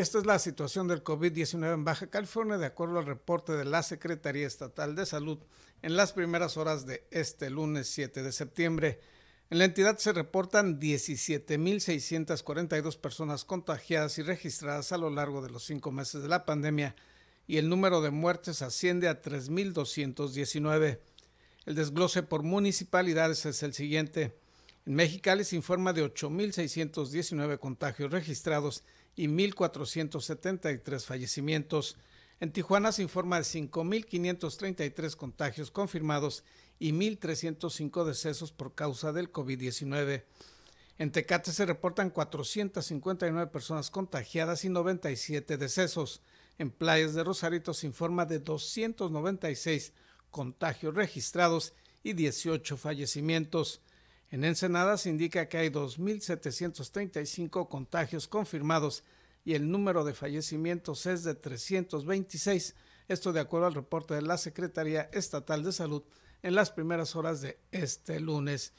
esta es la situación del COVID-19 en Baja California, de acuerdo al reporte de la Secretaría Estatal de Salud en las primeras horas de este lunes 7 de septiembre. En la entidad se reportan 17.642 personas contagiadas y registradas a lo largo de los cinco meses de la pandemia y el número de muertes asciende a 3.219. El desglose por municipalidades es el siguiente. En Mexicali se informa de 8.619 contagios registrados y 1.473 fallecimientos. En Tijuana se informa de 5.533 contagios confirmados y 1.305 decesos por causa del COVID-19. En Tecate se reportan 459 personas contagiadas y 97 decesos. En Playas de Rosarito se informa de 296 contagios registrados y 18 fallecimientos. En Ensenada se indica que hay 2.735 contagios confirmados y el número de fallecimientos es de 326, esto de acuerdo al reporte de la Secretaría Estatal de Salud en las primeras horas de este lunes.